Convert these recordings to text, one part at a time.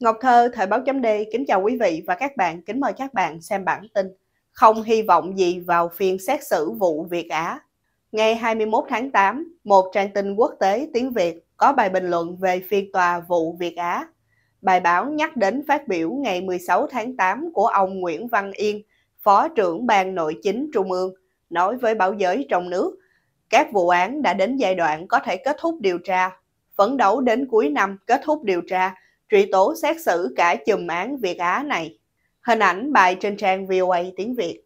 Ngọc Thơ, Thời báo chấm D, kính chào quý vị và các bạn, kính mời các bạn xem bản tin Không hy vọng gì vào phiên xét xử vụ Việt Á. Ngày 21 tháng 8, một trang tin quốc tế tiếng Việt có bài bình luận về phiên tòa vụ Việt Á. Bài báo nhắc đến phát biểu ngày 16 tháng 8 của ông Nguyễn Văn Yên, Phó trưởng Ban Nội chính Trung ương, nói với báo giới trong nước, các vụ án đã đến giai đoạn có thể kết thúc điều tra, phấn đấu đến cuối năm kết thúc điều tra truy tố xét xử cả chùm án Việt Á này. Hình ảnh bài trên trang VOA tiếng Việt.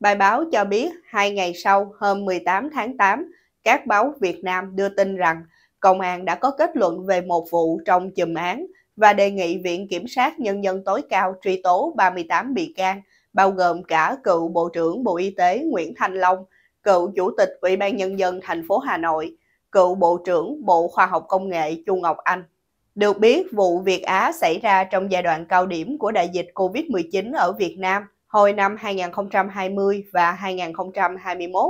Bài báo cho biết hai ngày sau hôm 18 tháng 8, các báo Việt Nam đưa tin rằng công an đã có kết luận về một vụ trong chùm án và đề nghị Viện Kiểm sát Nhân dân tối cao truy tố 38 bị can, bao gồm cả cựu Bộ trưởng Bộ Y tế Nguyễn Thanh Long, cựu Chủ tịch Ủy ban Nhân dân thành phố Hà Nội, cựu Bộ trưởng Bộ Khoa học Công nghệ Chu Ngọc Anh. Được biết, vụ Việt Á xảy ra trong giai đoạn cao điểm của đại dịch COVID-19 ở Việt Nam hồi năm 2020 và 2021.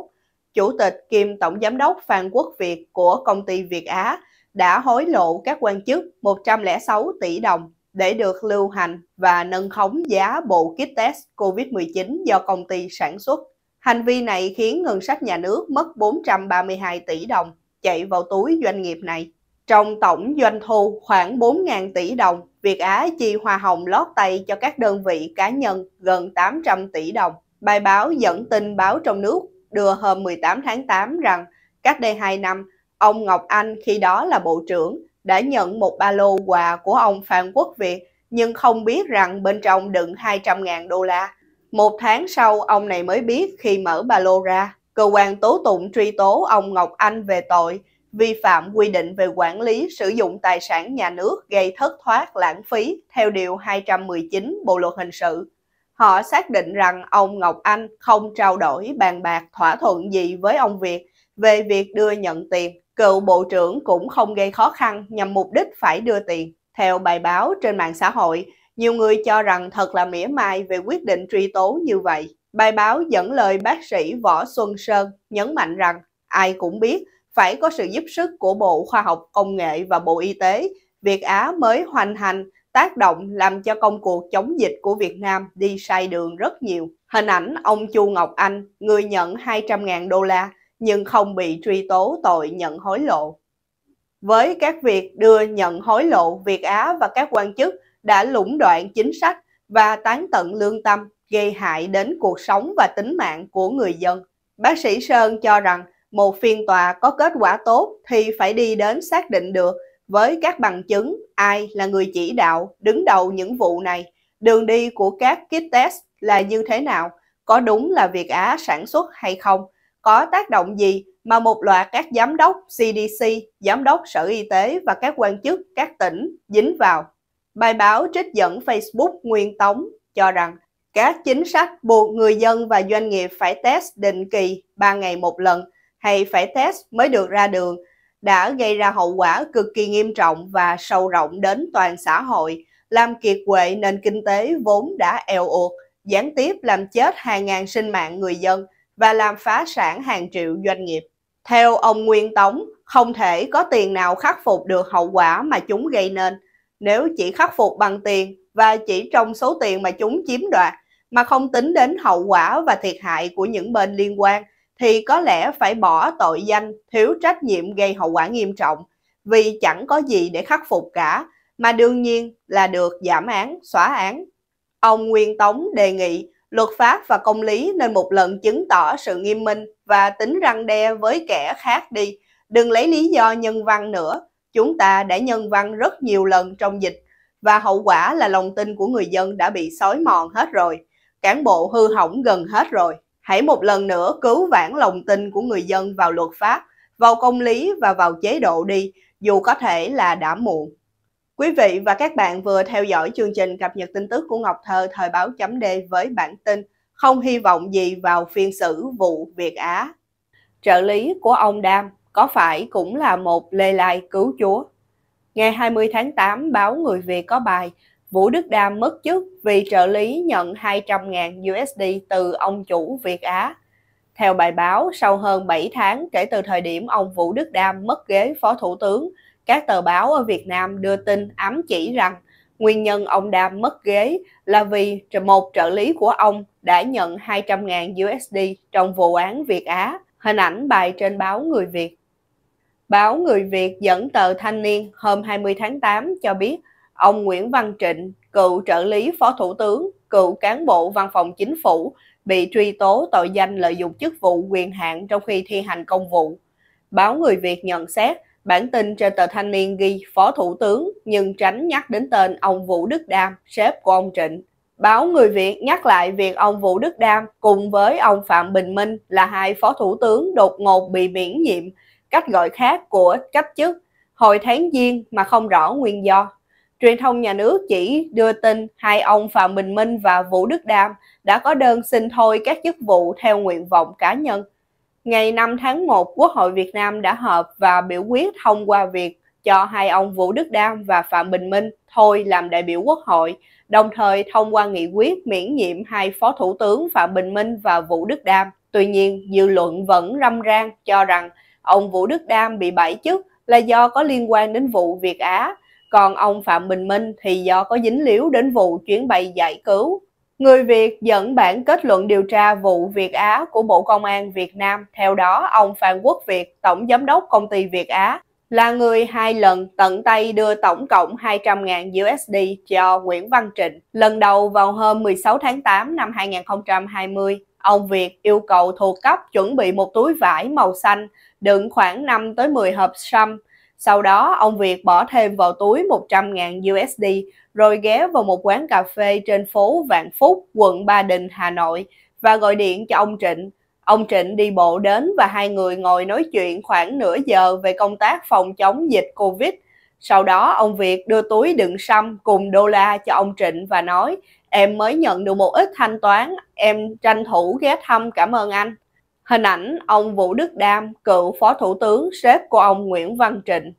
Chủ tịch kiêm Tổng Giám đốc Phan Quốc Việt của công ty Việt Á đã hối lộ các quan chức 106 tỷ đồng để được lưu hành và nâng khống giá bộ kit test COVID-19 do công ty sản xuất. Hành vi này khiến ngân sách nhà nước mất 432 tỷ đồng chạy vào túi doanh nghiệp này. Trong tổng doanh thu khoảng 4.000 tỷ đồng, Việt Á chi hoa hồng lót tay cho các đơn vị cá nhân gần 800 tỷ đồng. Bài báo dẫn tin báo trong nước đưa hôm 18 tháng 8 rằng cách đây 2 năm, ông Ngọc Anh khi đó là bộ trưởng đã nhận một ba lô quà của ông Phan Quốc Việt nhưng không biết rằng bên trong đựng 200.000 đô la. Một tháng sau, ông này mới biết khi mở ba lô ra, cơ quan tố tụng truy tố ông Ngọc Anh về tội vi phạm quy định về quản lý sử dụng tài sản nhà nước gây thất thoát lãng phí theo Điều 219 Bộ Luật Hình sự. Họ xác định rằng ông Ngọc Anh không trao đổi bàn bạc thỏa thuận gì với ông Việt về việc đưa nhận tiền. Cựu Bộ trưởng cũng không gây khó khăn nhằm mục đích phải đưa tiền. Theo bài báo trên mạng xã hội, nhiều người cho rằng thật là mỉa mai về quyết định truy tố như vậy. Bài báo dẫn lời bác sĩ Võ Xuân Sơn nhấn mạnh rằng ai cũng biết phải có sự giúp sức của Bộ Khoa học Công nghệ và Bộ Y tế, Việt Á mới hoàn thành tác động làm cho công cuộc chống dịch của Việt Nam đi sai đường rất nhiều. Hình ảnh ông Chu Ngọc Anh, người nhận 200.000 đô la nhưng không bị truy tố tội nhận hối lộ. Với các việc đưa nhận hối lộ, Việt Á và các quan chức đã lũng đoạn chính sách và tán tận lương tâm gây hại đến cuộc sống và tính mạng của người dân. Bác sĩ Sơn cho rằng một phiên tòa có kết quả tốt thì phải đi đến xác định được với các bằng chứng ai là người chỉ đạo đứng đầu những vụ này, đường đi của các kit test là như thế nào, có đúng là Việt Á sản xuất hay không, có tác động gì mà một loạt các giám đốc CDC, giám đốc Sở Y tế và các quan chức các tỉnh dính vào. Bài báo trích dẫn Facebook Nguyên Tống cho rằng các chính sách buộc người dân và doanh nghiệp phải test định kỳ 3 ngày một lần hay phải test mới được ra đường đã gây ra hậu quả cực kỳ nghiêm trọng và sâu rộng đến toàn xã hội, làm kiệt quệ nền kinh tế vốn đã eo uột, gián tiếp làm chết hàng ngàn sinh mạng người dân và làm phá sản hàng triệu doanh nghiệp. Theo ông Nguyên Tống, không thể có tiền nào khắc phục được hậu quả mà chúng gây nên. Nếu chỉ khắc phục bằng tiền và chỉ trong số tiền mà chúng chiếm đoạt, mà không tính đến hậu quả và thiệt hại của những bên liên quan, thì có lẽ phải bỏ tội danh thiếu trách nhiệm gây hậu quả nghiêm trọng vì chẳng có gì để khắc phục cả, mà đương nhiên là được giảm án, xóa án. Ông Nguyên Tống đề nghị luật pháp và công lý nên một lần chứng tỏ sự nghiêm minh và tính răng đe với kẻ khác đi. Đừng lấy lý do nhân văn nữa. Chúng ta đã nhân văn rất nhiều lần trong dịch và hậu quả là lòng tin của người dân đã bị xói mòn hết rồi. Cán bộ hư hỏng gần hết rồi hãy một lần nữa cứu vãn lòng tin của người dân vào luật pháp, vào công lý và vào chế độ đi, dù có thể là đã muộn. Quý vị và các bạn vừa theo dõi chương trình cập nhật tin tức của Ngọc Thơ thời báo chấm D với bản tin không hy vọng gì vào phiên xử vụ Việt Á. Trợ lý của ông Đam có phải cũng là một lê lai cứu chúa? Ngày 20 tháng 8, báo Người Việt có bài Vũ Đức Đam mất chức vì trợ lý nhận 200.000 USD từ ông chủ Việt Á. Theo bài báo, sau hơn 7 tháng kể từ thời điểm ông Vũ Đức Đam mất ghế phó thủ tướng, các tờ báo ở Việt Nam đưa tin ám chỉ rằng nguyên nhân ông Đam mất ghế là vì một trợ lý của ông đã nhận 200.000 USD trong vụ án Việt Á. Hình ảnh bài trên báo Người Việt. Báo Người Việt dẫn tờ Thanh niên hôm 20 tháng 8 cho biết Ông Nguyễn Văn Trịnh, cựu trợ lý Phó Thủ tướng, cựu cán bộ văn phòng chính phủ, bị truy tố tội danh lợi dụng chức vụ quyền hạn trong khi thi hành công vụ. Báo Người Việt nhận xét, bản tin trên tờ Thanh niên ghi Phó Thủ tướng nhưng tránh nhắc đến tên ông Vũ Đức Đam, sếp của ông Trịnh. Báo Người Việt nhắc lại việc ông Vũ Đức Đam cùng với ông Phạm Bình Minh là hai phó thủ tướng đột ngột bị miễn nhiệm, cách gọi khác của cách chức hồi tháng Giêng mà không rõ nguyên do truyền thông nhà nước chỉ đưa tin hai ông Phạm Bình Minh và Vũ Đức Đam đã có đơn xin thôi các chức vụ theo nguyện vọng cá nhân. Ngày 5 tháng 1, Quốc hội Việt Nam đã họp và biểu quyết thông qua việc cho hai ông Vũ Đức Đam và Phạm Bình Minh thôi làm đại biểu Quốc hội, đồng thời thông qua nghị quyết miễn nhiệm hai Phó Thủ tướng Phạm Bình Minh và Vũ Đức Đam. Tuy nhiên, dư luận vẫn râm ran cho rằng ông Vũ Đức Đam bị bãi chức là do có liên quan đến vụ Việt Á, còn ông Phạm Bình Minh thì do có dính líu đến vụ chuyến bay giải cứu. Người Việt dẫn bản kết luận điều tra vụ Việt Á của Bộ Công an Việt Nam. Theo đó, ông phạm Quốc Việt, Tổng Giám đốc Công ty Việt Á, là người hai lần tận tay đưa tổng cộng 200.000 USD cho Nguyễn Văn Trịnh. Lần đầu vào hôm 16 tháng 8 năm 2020, ông Việt yêu cầu thuộc cấp chuẩn bị một túi vải màu xanh đựng khoảng 5 tới 10 hộp sâm sau đó, ông Việt bỏ thêm vào túi 100.000 USD rồi ghé vào một quán cà phê trên phố Vạn Phúc, quận Ba Đình, Hà Nội và gọi điện cho ông Trịnh. Ông Trịnh đi bộ đến và hai người ngồi nói chuyện khoảng nửa giờ về công tác phòng chống dịch Covid. Sau đó, ông Việt đưa túi đựng xăm cùng đô la cho ông Trịnh và nói Em mới nhận được một ít thanh toán, em tranh thủ ghé thăm cảm ơn anh. Hình ảnh ông Vũ Đức Đam, cựu phó thủ tướng, sếp của ông Nguyễn Văn Trịnh.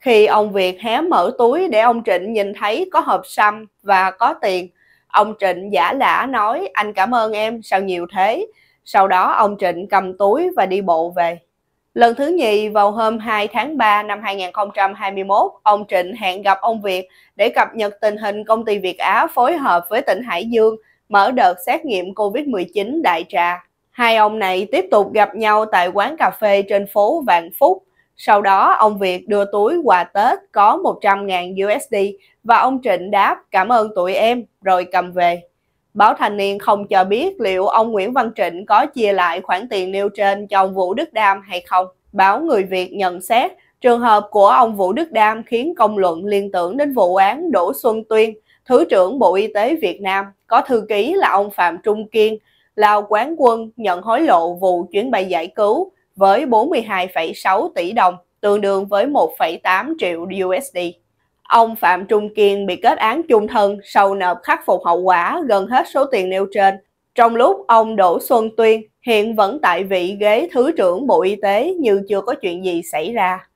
Khi ông Việt hé mở túi để ông Trịnh nhìn thấy có hộp xăm và có tiền, ông Trịnh giả lả nói anh cảm ơn em sao nhiều thế. Sau đó ông Trịnh cầm túi và đi bộ về. Lần thứ nhì vào hôm 2 tháng 3 năm 2021, ông Trịnh hẹn gặp ông Việt để cập nhật tình hình công ty Việt Á phối hợp với tỉnh Hải Dương mở đợt xét nghiệm COVID-19 đại trà Hai ông này tiếp tục gặp nhau tại quán cà phê trên phố Vạn Phúc. Sau đó, ông Việt đưa túi quà Tết có 100.000 USD và ông Trịnh đáp cảm ơn tụi em rồi cầm về. Báo Thanh Niên không cho biết liệu ông Nguyễn Văn Trịnh có chia lại khoản tiền nêu trên cho ông Vũ Đức Đam hay không. Báo Người Việt nhận xét trường hợp của ông Vũ Đức Đam khiến công luận liên tưởng đến vụ án Đỗ Xuân Tuyên, Thứ trưởng Bộ Y tế Việt Nam, có thư ký là ông Phạm Trung Kiên, Lào quán quân nhận hối lộ vụ chuyến bay giải cứu với 42,6 tỷ đồng, tương đương với 1,8 triệu USD. Ông Phạm Trung Kiên bị kết án chung thân sau nợ khắc phục hậu quả gần hết số tiền nêu trên. Trong lúc ông Đỗ Xuân Tuyên hiện vẫn tại vị ghế Thứ trưởng Bộ Y tế như chưa có chuyện gì xảy ra.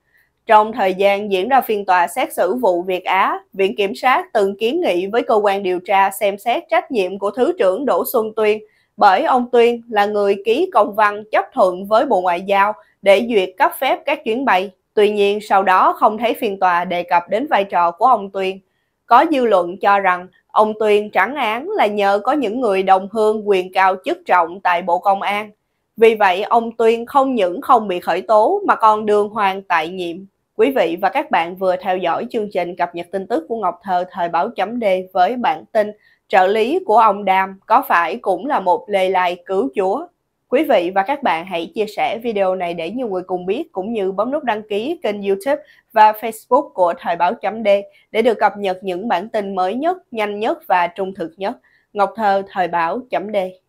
Trong thời gian diễn ra phiên tòa xét xử vụ Việt Á, Viện Kiểm sát từng kiến nghị với cơ quan điều tra xem xét trách nhiệm của Thứ trưởng Đỗ Xuân Tuyên – bởi ông Tuyên là người ký công văn chấp thuận với Bộ Ngoại giao để duyệt cấp phép các chuyến bay. Tuy nhiên, sau đó không thấy phiên tòa đề cập đến vai trò của ông Tuyên. Có dư luận cho rằng ông Tuyên trắng án là nhờ có những người đồng hương quyền cao chức trọng tại Bộ Công an. Vì vậy, ông Tuyên không những không bị khởi tố mà còn đường hoàng tại nhiệm. Quý vị và các bạn vừa theo dõi chương trình cập nhật tin tức của Ngọc Thơ thời báo chấm D với bản tin trợ lý của ông Đam có phải cũng là một lê lai cứu chúa? Quý vị và các bạn hãy chia sẻ video này để nhiều người cùng biết cũng như bấm nút đăng ký kênh YouTube và Facebook của Thời báo chấm D để được cập nhật những bản tin mới nhất, nhanh nhất và trung thực nhất. Ngọc Thơ Thời báo chấm D